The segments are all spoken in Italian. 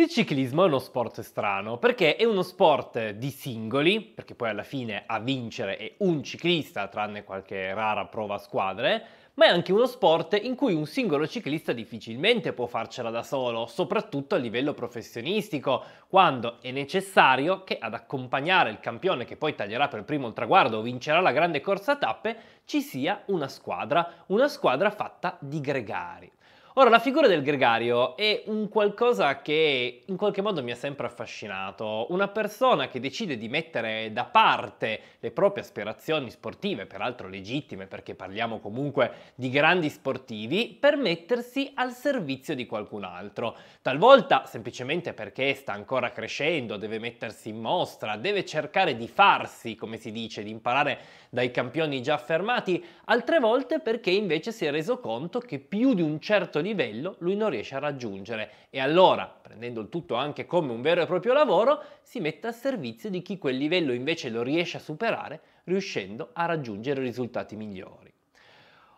Il ciclismo è uno sport strano perché è uno sport di singoli, perché poi alla fine a vincere è un ciclista, tranne qualche rara prova a squadre, ma è anche uno sport in cui un singolo ciclista difficilmente può farcela da solo, soprattutto a livello professionistico, quando è necessario che ad accompagnare il campione che poi taglierà per primo il traguardo o vincerà la grande corsa a tappe ci sia una squadra, una squadra fatta di gregari. Ora, la figura del gregario è un qualcosa che in qualche modo mi ha sempre affascinato, una persona che decide di mettere da parte le proprie aspirazioni sportive, peraltro legittime perché parliamo comunque di grandi sportivi, per mettersi al servizio di qualcun altro, talvolta semplicemente perché sta ancora crescendo, deve mettersi in mostra, deve cercare di farsi, come si dice, di imparare dai campioni già affermati, altre volte perché invece si è reso conto che più di un certo certo livello lui non riesce a raggiungere e allora, prendendo il tutto anche come un vero e proprio lavoro, si mette a servizio di chi quel livello invece lo riesce a superare, riuscendo a raggiungere risultati migliori.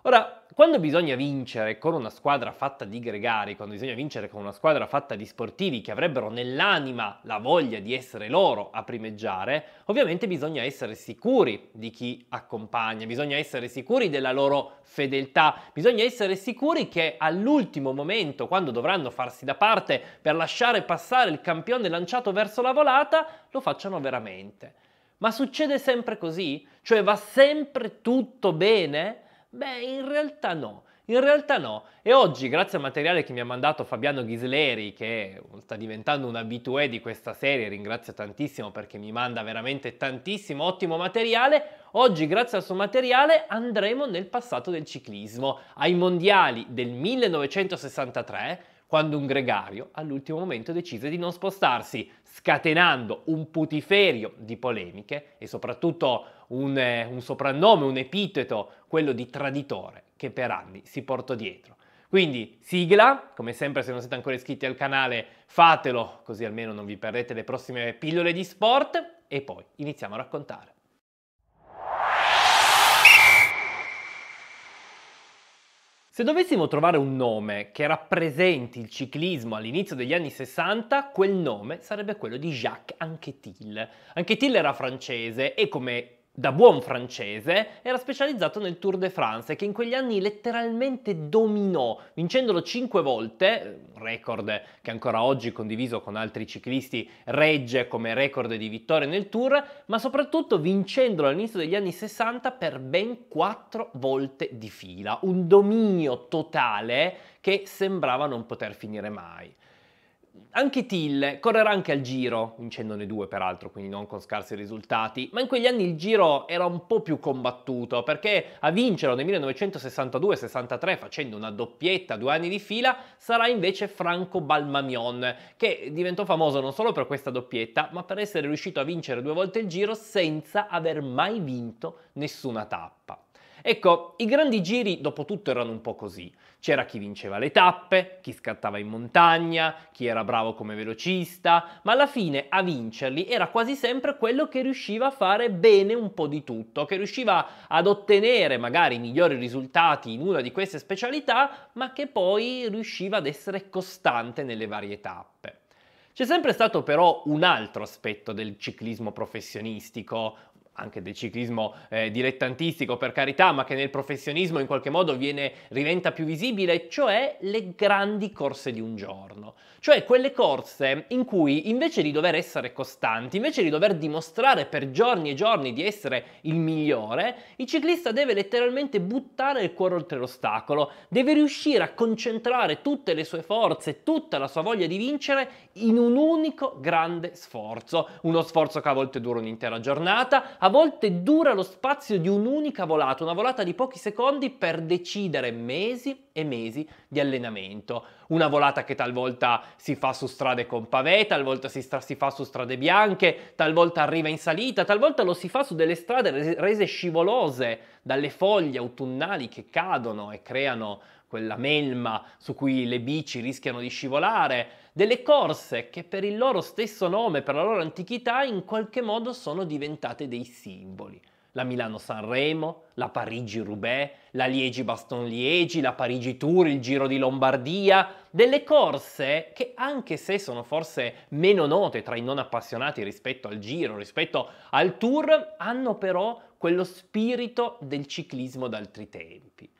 Ora, quando bisogna vincere con una squadra fatta di gregari, quando bisogna vincere con una squadra fatta di sportivi che avrebbero nell'anima la voglia di essere loro a primeggiare, ovviamente bisogna essere sicuri di chi accompagna, bisogna essere sicuri della loro fedeltà, bisogna essere sicuri che all'ultimo momento, quando dovranno farsi da parte per lasciare passare il campione lanciato verso la volata, lo facciano veramente. Ma succede sempre così? Cioè va sempre tutto bene? Beh, in realtà no. In realtà no, e oggi grazie al materiale che mi ha mandato Fabiano Ghisleri, che sta diventando un abitué di questa serie, ringrazio tantissimo perché mi manda veramente tantissimo ottimo materiale, oggi grazie al suo materiale andremo nel passato del ciclismo, ai mondiali del 1963, quando un gregario all'ultimo momento decise di non spostarsi, scatenando un putiferio di polemiche e soprattutto un, eh, un soprannome, un epiteto, quello di traditore, che per anni si portò dietro. Quindi sigla, come sempre se non siete ancora iscritti al canale fatelo, così almeno non vi perdete le prossime pillole di sport e poi iniziamo a raccontare. Se dovessimo trovare un nome che rappresenti il ciclismo all'inizio degli anni 60, quel nome sarebbe quello di Jacques Anquetil. Anquetil era francese e come da buon francese, era specializzato nel Tour de France che in quegli anni letteralmente dominò, vincendolo 5 volte, un record che ancora oggi condiviso con altri ciclisti regge come record di vittorie nel Tour, ma soprattutto vincendolo all'inizio degli anni 60 per ben 4 volte di fila, un dominio totale che sembrava non poter finire mai anche Till correrà anche al giro, vincendone due peraltro, quindi non con scarsi risultati, ma in quegli anni il giro era un po' più combattuto perché a vincerlo nel 1962-63 facendo una doppietta due anni di fila sarà invece Franco Balmamion che diventò famoso non solo per questa doppietta ma per essere riuscito a vincere due volte il giro senza aver mai vinto nessuna tappa. Ecco, i grandi giri dopo tutto erano un po' così. C'era chi vinceva le tappe, chi scattava in montagna, chi era bravo come velocista, ma alla fine a vincerli era quasi sempre quello che riusciva a fare bene un po' di tutto, che riusciva ad ottenere magari i migliori risultati in una di queste specialità, ma che poi riusciva ad essere costante nelle varie tappe. C'è sempre stato però un altro aspetto del ciclismo professionistico, anche del ciclismo eh, dilettantistico per carità, ma che nel professionismo in qualche modo viene, diventa più visibile, cioè le grandi corse di un giorno. Cioè quelle corse in cui invece di dover essere costanti, invece di dover dimostrare per giorni e giorni di essere il migliore, il ciclista deve letteralmente buttare il cuore oltre l'ostacolo, deve riuscire a concentrare tutte le sue forze, tutta la sua voglia di vincere in un unico grande sforzo, uno sforzo che a volte dura un'intera giornata, a volte dura lo spazio di un'unica volata, una volata di pochi secondi per decidere mesi e mesi di allenamento. Una volata che talvolta si fa su strade con pavé, talvolta si, stra- si fa su strade bianche, talvolta arriva in salita, talvolta lo si fa su delle strade rese scivolose dalle foglie autunnali che cadono e creano quella melma su cui le bici rischiano di scivolare, delle corse che per il loro stesso nome, per la loro antichità, in qualche modo sono diventate dei simboli. La Milano-Sanremo, la Parigi-Roubaix, la Liegi-Baston-Liegi, la Parigi-Tour, il Giro di Lombardia, delle corse che anche se sono forse meno note tra i non appassionati rispetto al Giro, rispetto al Tour, hanno però quello spirito del ciclismo d'altri tempi.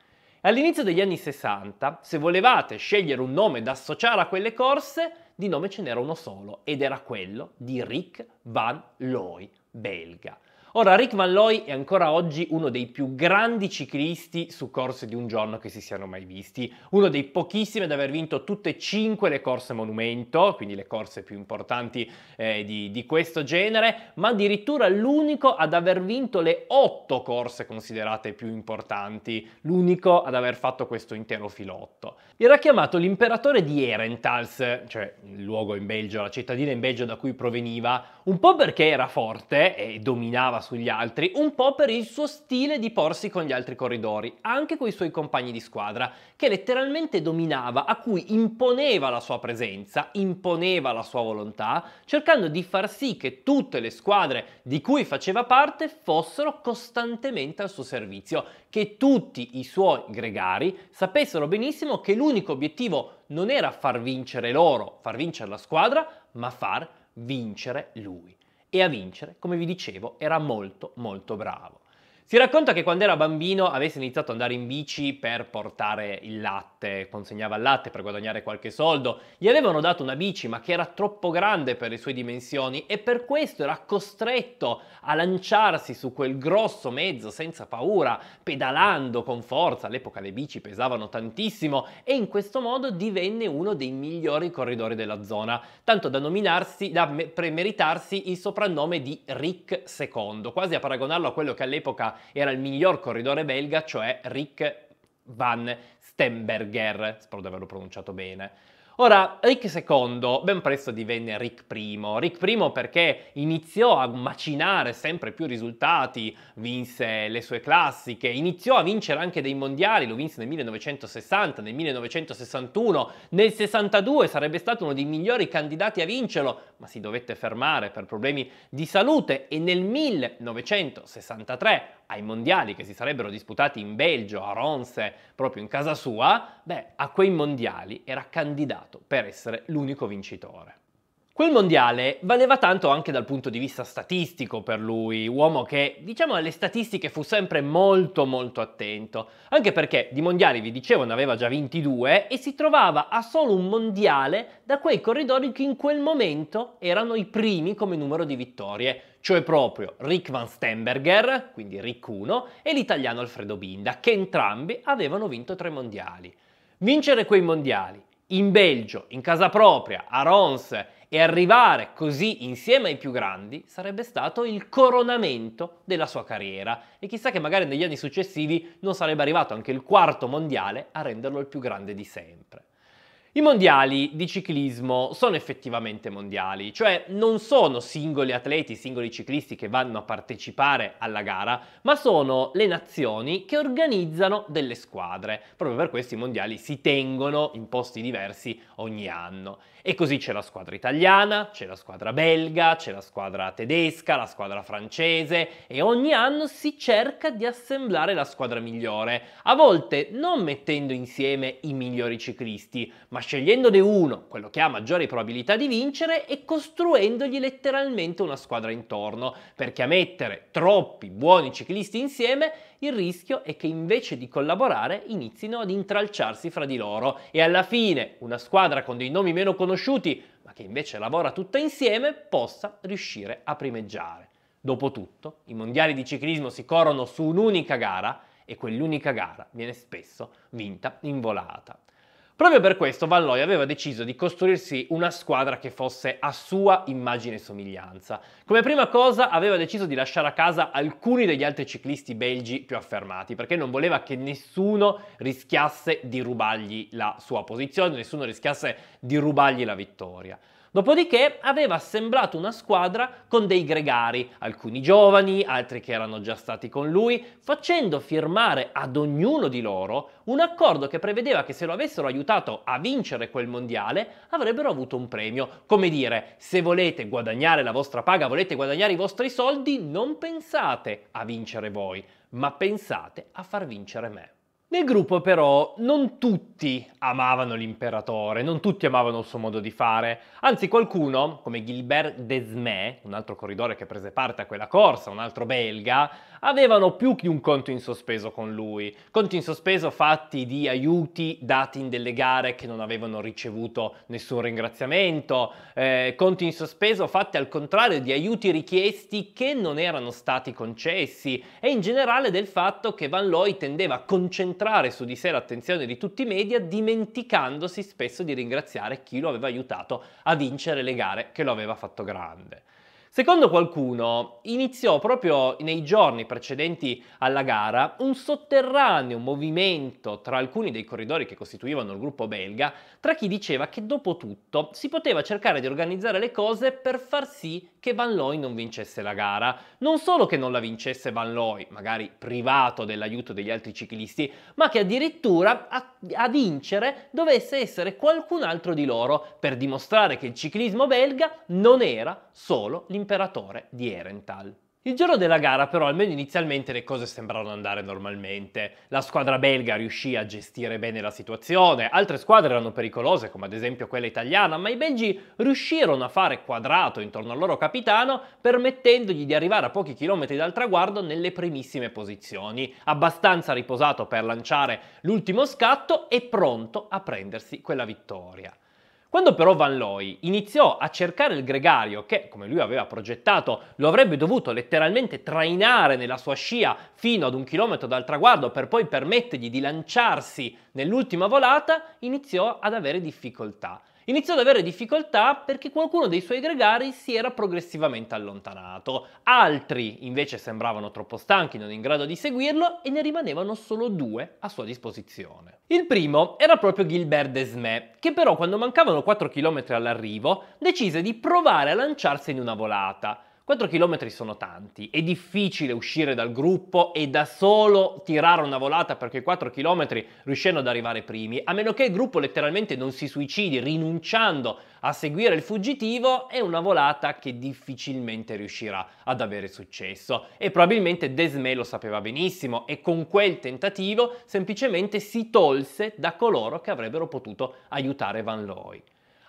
All'inizio degli anni 60, se volevate scegliere un nome da associare a quelle corse, di nome ce n'era uno solo ed era quello di Rick Van Looy, belga. Ora, Rick Van Loy è ancora oggi uno dei più grandi ciclisti su corse di un giorno che si siano mai visti, uno dei pochissimi ad aver vinto tutte e cinque le corse monumento, quindi le corse più importanti eh, di, di questo genere, ma addirittura l'unico ad aver vinto le otto corse considerate più importanti, l'unico ad aver fatto questo intero filotto. Era chiamato l'imperatore di Erentals, cioè il luogo in Belgio, la cittadina in Belgio da cui proveniva, un po' perché era forte e dominava sugli altri, un po' per il suo stile di porsi con gli altri corridori, anche con i suoi compagni di squadra, che letteralmente dominava, a cui imponeva la sua presenza, imponeva la sua volontà, cercando di far sì che tutte le squadre di cui faceva parte fossero costantemente al suo servizio, che tutti i suoi gregari sapessero benissimo che l'unico obiettivo non era far vincere loro, far vincere la squadra, ma far vincere lui e a vincere, come vi dicevo, era molto molto bravo. Si racconta che quando era bambino avesse iniziato ad andare in bici per portare il latte, consegnava il latte per guadagnare qualche soldo. Gli avevano dato una bici ma che era troppo grande per le sue dimensioni e per questo era costretto a lanciarsi su quel grosso mezzo senza paura, pedalando con forza. All'epoca le bici pesavano tantissimo e in questo modo divenne uno dei migliori corridori della zona, tanto da nominarsi, da me- premeritarsi il soprannome di Rick II, quasi a paragonarlo a quello che all'epoca era il miglior corridore belga, cioè Rick van Stemberger, spero di averlo pronunciato bene. Ora, Rick II ben presto divenne Rick I. Rick I perché iniziò a macinare sempre più risultati, vinse le sue classiche, iniziò a vincere anche dei mondiali, lo vinse nel 1960, nel 1961, nel 62 sarebbe stato uno dei migliori candidati a vincerlo, ma si dovette fermare per problemi di salute e nel 1963, ai mondiali che si sarebbero disputati in Belgio, a Ronse, proprio in casa sua, beh, a quei mondiali era candidato per essere l'unico vincitore. Quel mondiale valeva tanto anche dal punto di vista statistico per lui, uomo che, diciamo, alle statistiche fu sempre molto molto attento, anche perché di mondiali, vi dicevo, ne aveva già 22 e si trovava a solo un mondiale da quei corridori che in quel momento erano i primi come numero di vittorie, cioè proprio Rick Van Stenberger, quindi Rick 1, e l'italiano Alfredo Binda, che entrambi avevano vinto tre mondiali. Vincere quei mondiali in Belgio, in casa propria, a Rons e arrivare così insieme ai più grandi sarebbe stato il coronamento della sua carriera e chissà che magari negli anni successivi non sarebbe arrivato anche il quarto mondiale a renderlo il più grande di sempre. I mondiali di ciclismo sono effettivamente mondiali, cioè non sono singoli atleti, singoli ciclisti che vanno a partecipare alla gara, ma sono le nazioni che organizzano delle squadre. Proprio per questo i mondiali si tengono in posti diversi ogni anno. E così c'è la squadra italiana, c'è la squadra belga, c'è la squadra tedesca, la squadra francese e ogni anno si cerca di assemblare la squadra migliore, a volte non mettendo insieme i migliori ciclisti, ma scegliendone uno, quello che ha maggiori probabilità di vincere e costruendogli letteralmente una squadra intorno, perché a mettere troppi buoni ciclisti insieme il rischio è che invece di collaborare inizino ad intralciarsi fra di loro e alla fine una squadra con dei nomi meno conosciuti, ma che invece lavora tutta insieme, possa riuscire a primeggiare. Dopotutto, i mondiali di ciclismo si corrono su un'unica gara e quell'unica gara viene spesso vinta in volata. Proprio per questo Van Valloi aveva deciso di costruirsi una squadra che fosse a sua immagine e somiglianza. Come prima cosa aveva deciso di lasciare a casa alcuni degli altri ciclisti belgi più affermati, perché non voleva che nessuno rischiasse di rubargli la sua posizione, nessuno rischiasse di rubargli la vittoria. Dopodiché aveva assemblato una squadra con dei gregari, alcuni giovani, altri che erano già stati con lui, facendo firmare ad ognuno di loro un accordo che prevedeva che se lo avessero aiutato a vincere quel mondiale avrebbero avuto un premio. Come dire, se volete guadagnare la vostra paga, volete guadagnare i vostri soldi, non pensate a vincere voi, ma pensate a far vincere me. Nel gruppo però non tutti amavano l'imperatore, non tutti amavano il suo modo di fare, anzi qualcuno, come Gilbert Desmet, un altro corridore che prese parte a quella corsa, un altro belga, avevano più di un conto in sospeso con lui, conti in sospeso fatti di aiuti dati in delle gare che non avevano ricevuto nessun ringraziamento, eh, conti in sospeso fatti al contrario di aiuti richiesti che non erano stati concessi e in generale del fatto che Van Looy tendeva a concentrare su di sé l'attenzione di tutti i media dimenticandosi spesso di ringraziare chi lo aveva aiutato a vincere le gare che lo aveva fatto grande. Secondo qualcuno iniziò proprio nei giorni precedenti alla gara un sotterraneo movimento tra alcuni dei corridori che costituivano il gruppo belga, tra chi diceva che dopo tutto si poteva cercare di organizzare le cose per far sì che Van Looy non vincesse la gara. Non solo che non la vincesse Van Looy, magari privato dell'aiuto degli altri ciclisti, ma che addirittura a, a vincere dovesse essere qualcun altro di loro per dimostrare che il ciclismo belga non era solo limitato imperatore di Erental. Il giorno della gara però almeno inizialmente le cose sembrarono andare normalmente. La squadra belga riuscì a gestire bene la situazione, altre squadre erano pericolose come ad esempio quella italiana, ma i belgi riuscirono a fare quadrato intorno al loro capitano permettendogli di arrivare a pochi chilometri dal traguardo nelle primissime posizioni, abbastanza riposato per lanciare l'ultimo scatto e pronto a prendersi quella vittoria. Quando però Van Looy iniziò a cercare il gregario che, come lui aveva progettato, lo avrebbe dovuto letteralmente trainare nella sua scia fino ad un chilometro dal traguardo per poi permettergli di lanciarsi nell'ultima volata, iniziò ad avere difficoltà Iniziò ad avere difficoltà perché qualcuno dei suoi gregari si era progressivamente allontanato, altri invece sembravano troppo stanchi, non in grado di seguirlo e ne rimanevano solo due a sua disposizione. Il primo era proprio Gilbert Desmet, che però quando mancavano 4 km all'arrivo decise di provare a lanciarsi in una volata 4 km sono tanti, è difficile uscire dal gruppo e da solo tirare una volata per quei 4 km riuscendo ad arrivare primi, a meno che il gruppo letteralmente non si suicidi rinunciando a seguire il fuggitivo, è una volata che difficilmente riuscirà ad avere successo. E probabilmente Desme lo sapeva benissimo e con quel tentativo semplicemente si tolse da coloro che avrebbero potuto aiutare Van Looy.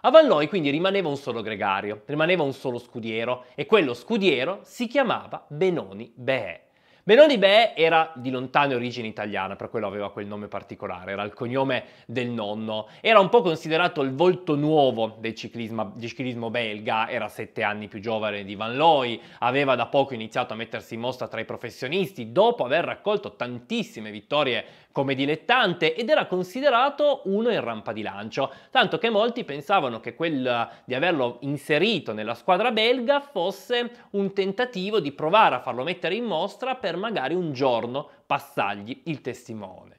A Valnoi quindi rimaneva un solo gregario, rimaneva un solo scudiero e quello scudiero si chiamava Benoni Behe. Benoni Be era di lontane origini italiana, per quello aveva quel nome particolare, era il cognome del nonno. Era un po' considerato il volto nuovo del ciclismo, del ciclismo belga, era sette anni più giovane di Van Looy, aveva da poco iniziato a mettersi in mostra tra i professionisti, dopo aver raccolto tantissime vittorie come dilettante ed era considerato uno in rampa di lancio, tanto che molti pensavano che quel di averlo inserito nella squadra belga fosse un tentativo di provare a farlo mettere in mostra per per magari un giorno passargli il testimone.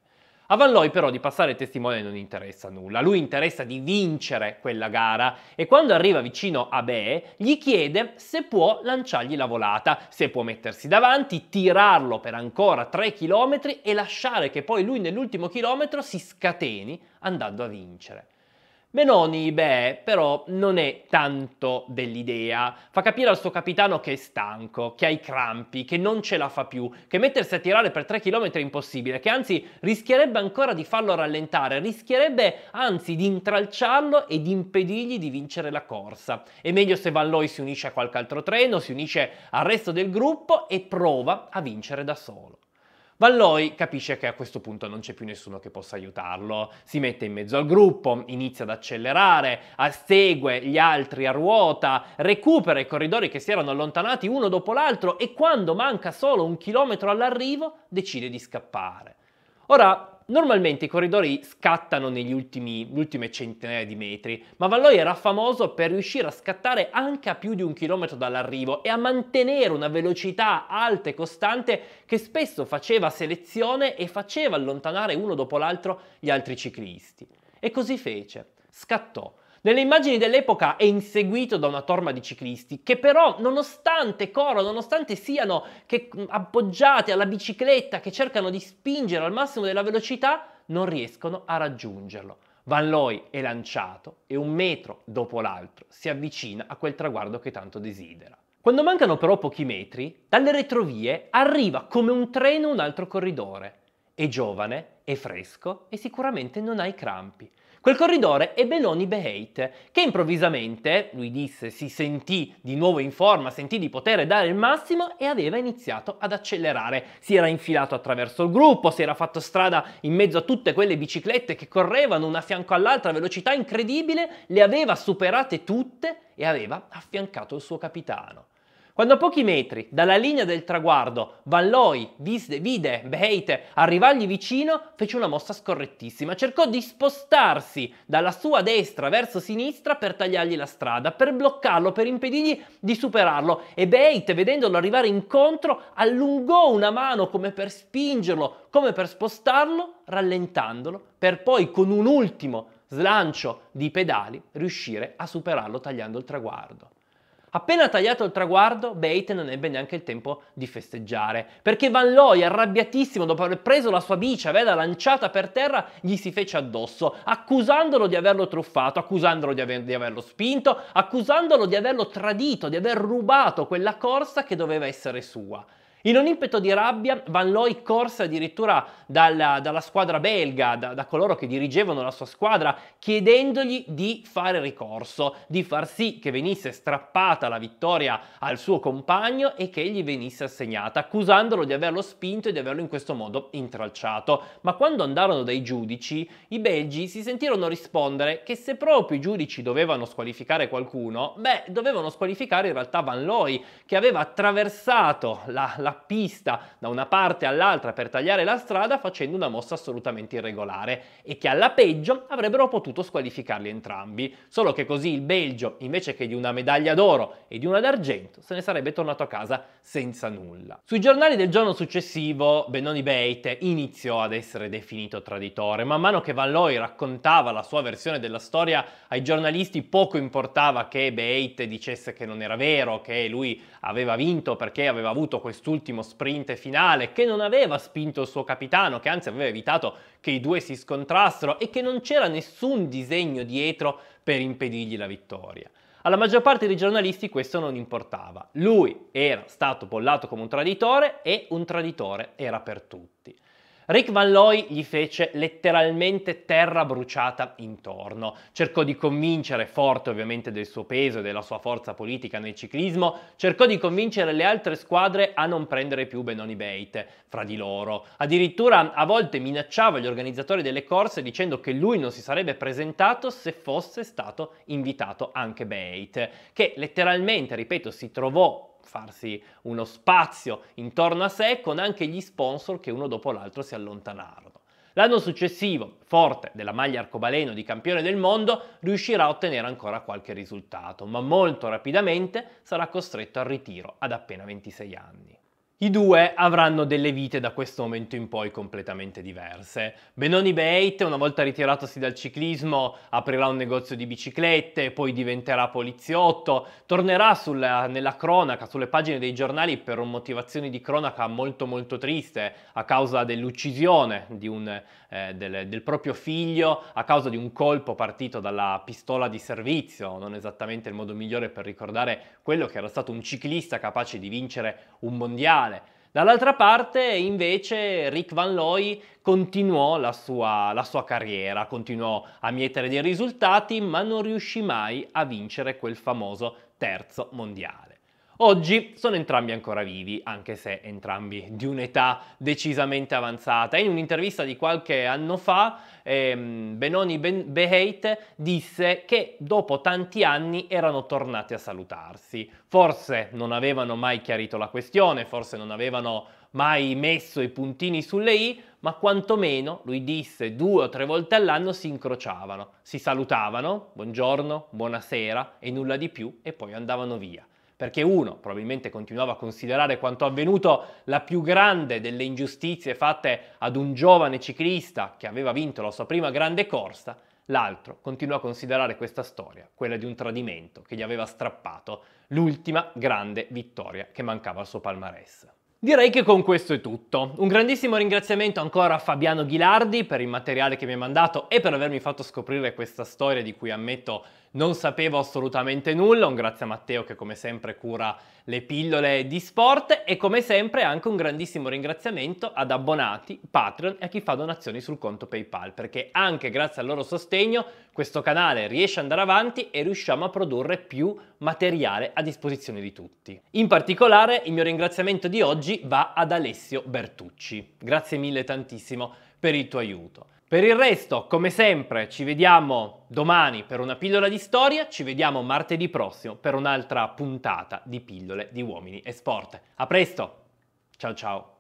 A Valloi però di passare il testimone non interessa nulla, lui interessa di vincere quella gara e quando arriva vicino a Be gli chiede se può lanciargli la volata, se può mettersi davanti, tirarlo per ancora 3 km e lasciare che poi lui nell'ultimo chilometro si scateni andando a vincere. Menoni, beh, però non è tanto dell'idea. Fa capire al suo capitano che è stanco, che ha i crampi, che non ce la fa più, che mettersi a tirare per 3 km è impossibile, che anzi rischierebbe ancora di farlo rallentare, rischierebbe anzi di intralciarlo e di impedirgli di vincere la corsa. È meglio se Van Looy si unisce a qualche altro treno, si unisce al resto del gruppo e prova a vincere da solo. Valloi capisce che a questo punto non c'è più nessuno che possa aiutarlo, si mette in mezzo al gruppo, inizia ad accelerare, segue gli altri a ruota, recupera i corridori che si erano allontanati uno dopo l'altro e quando manca solo un chilometro all'arrivo decide di scappare. Ora, Normalmente i corridori scattano negli ultimi, ultime centinaia di metri, ma Valloi era famoso per riuscire a scattare anche a più di un chilometro dall'arrivo e a mantenere una velocità alta e costante che spesso faceva selezione e faceva allontanare uno dopo l'altro gli altri ciclisti. E così fece, scattò nelle immagini dell'epoca è inseguito da una torma di ciclisti che però nonostante corrono, nonostante siano appoggiate alla bicicletta che cercano di spingere al massimo della velocità, non riescono a raggiungerlo. Van Looy è lanciato e un metro dopo l'altro si avvicina a quel traguardo che tanto desidera. Quando mancano però pochi metri, dalle retrovie arriva come un treno un altro corridore. È giovane, è fresco e sicuramente non ha i crampi. Quel corridore è Beloni Behate, che improvvisamente, lui disse, si sentì di nuovo in forma, sentì di poter dare il massimo e aveva iniziato ad accelerare. Si era infilato attraverso il gruppo, si era fatto strada in mezzo a tutte quelle biciclette che correvano una a fianco all'altra velocità incredibile, le aveva superate tutte e aveva affiancato il suo capitano. Quando a pochi metri dalla linea del traguardo Van Looy vide, vide Beite arrivargli vicino, fece una mossa scorrettissima. Cercò di spostarsi dalla sua destra verso sinistra per tagliargli la strada, per bloccarlo, per impedirgli di superarlo. E Beite, vedendolo arrivare incontro, allungò una mano come per spingerlo, come per spostarlo, rallentandolo, per poi con un ultimo slancio di pedali riuscire a superarlo tagliando il traguardo. Appena tagliato il traguardo, Bate non ebbe neanche il tempo di festeggiare, perché Van Looy, arrabbiatissimo dopo aver preso la sua bici, averla lanciata per terra, gli si fece addosso, accusandolo di averlo truffato, accusandolo di, aver, di averlo spinto, accusandolo di averlo tradito, di aver rubato quella corsa che doveva essere sua. In un impeto di rabbia, Van Looy corse addirittura dalla, dalla squadra belga, da, da, coloro che dirigevano la sua squadra, chiedendogli di fare ricorso, di far sì che venisse strappata la vittoria al suo compagno e che gli venisse assegnata, accusandolo di averlo spinto e di averlo in questo modo intralciato. Ma quando andarono dai giudici, i belgi si sentirono rispondere che se proprio i giudici dovevano squalificare qualcuno, beh, dovevano squalificare in realtà Van Looy, che aveva attraversato la, la pista da una parte all'altra per tagliare la strada facendo una mossa assolutamente irregolare e che alla peggio avrebbero potuto squalificarli entrambi, solo che così il Belgio invece che di una medaglia d'oro e di una d'argento se ne sarebbe tornato a casa senza nulla. Sui giornali del giorno successivo Benoni Beite iniziò ad essere definito traditore, man mano che Van Looy raccontava la sua versione della storia ai giornalisti poco importava che Beite dicesse che non era vero, che lui aveva vinto perché aveva avuto quest'ultimo all'ultimo sprint finale, che non aveva spinto il suo capitano, che anzi aveva evitato che i due si scontrassero e che non c'era nessun disegno dietro per impedirgli la vittoria. Alla maggior parte dei giornalisti questo non importava. Lui era stato bollato come un traditore e un traditore era per tutti. Rick Van Loy gli fece letteralmente terra bruciata intorno. Cercò di convincere, forte ovviamente del suo peso e della sua forza politica nel ciclismo, cercò di convincere le altre squadre a non prendere più Benoni Beit fra di loro. Addirittura a volte minacciava gli organizzatori delle corse dicendo che lui non si sarebbe presentato se fosse stato invitato anche Beit, che letteralmente, ripeto, si trovò farsi uno spazio intorno a sé con anche gli sponsor che uno dopo l'altro si allontanarono. L'anno successivo, forte della maglia arcobaleno di campione del mondo, riuscirà a ottenere ancora qualche risultato, ma molto rapidamente sarà costretto al ritiro ad appena 26 anni. I due avranno delle vite da questo momento in poi completamente diverse. Benoni Beit, una volta ritiratosi dal ciclismo, aprirà un negozio di biciclette, poi diventerà poliziotto, tornerà sulla, nella cronaca, sulle pagine dei giornali per motivazioni di cronaca molto molto triste a causa dell'uccisione di un eh, del, del, proprio figlio a causa di un colpo partito dalla pistola di servizio, non esattamente il modo migliore per ricordare quello che era stato un ciclista capace di vincere un mondiale. Dall'altra parte invece Rick Van Looy continuò la sua, la sua carriera, continuò a mietere dei risultati ma non riuscì mai a vincere quel famoso terzo mondiale. Oggi sono entrambi ancora vivi, anche se entrambi di un'età decisamente avanzata. In un'intervista di qualche anno fa, ehm, Benoni ben- Behait disse che dopo tanti anni erano tornati a salutarsi. Forse non avevano mai chiarito la questione, forse non avevano mai messo i puntini sulle i, ma quantomeno, lui disse, due o tre volte all'anno si incrociavano, si salutavano, buongiorno, buonasera e nulla di più, e poi andavano via perché uno probabilmente continuava a considerare quanto avvenuto la più grande delle ingiustizie fatte ad un giovane ciclista che aveva vinto la sua prima grande corsa, l'altro continuò a considerare questa storia quella di un tradimento che gli aveva strappato l'ultima grande vittoria che mancava al suo palmarès. Direi che con questo è tutto. Un grandissimo ringraziamento ancora a Fabiano Ghilardi per il materiale che mi ha mandato e per avermi fatto scoprire questa storia di cui ammetto non sapevo assolutamente nulla, un grazie a Matteo che come sempre cura le pillole di sport e come sempre anche un grandissimo ringraziamento ad abbonati, Patreon e a chi fa donazioni sul conto PayPal perché anche grazie al loro sostegno questo canale riesce ad andare avanti e riusciamo a produrre più materiale a disposizione di tutti. In particolare il mio ringraziamento di oggi va ad Alessio Bertucci, grazie mille tantissimo per il tuo aiuto. Per il resto, come sempre, ci vediamo domani per una pillola di storia, ci vediamo martedì prossimo per un'altra puntata di pillole di uomini e sport. A presto! Ciao ciao!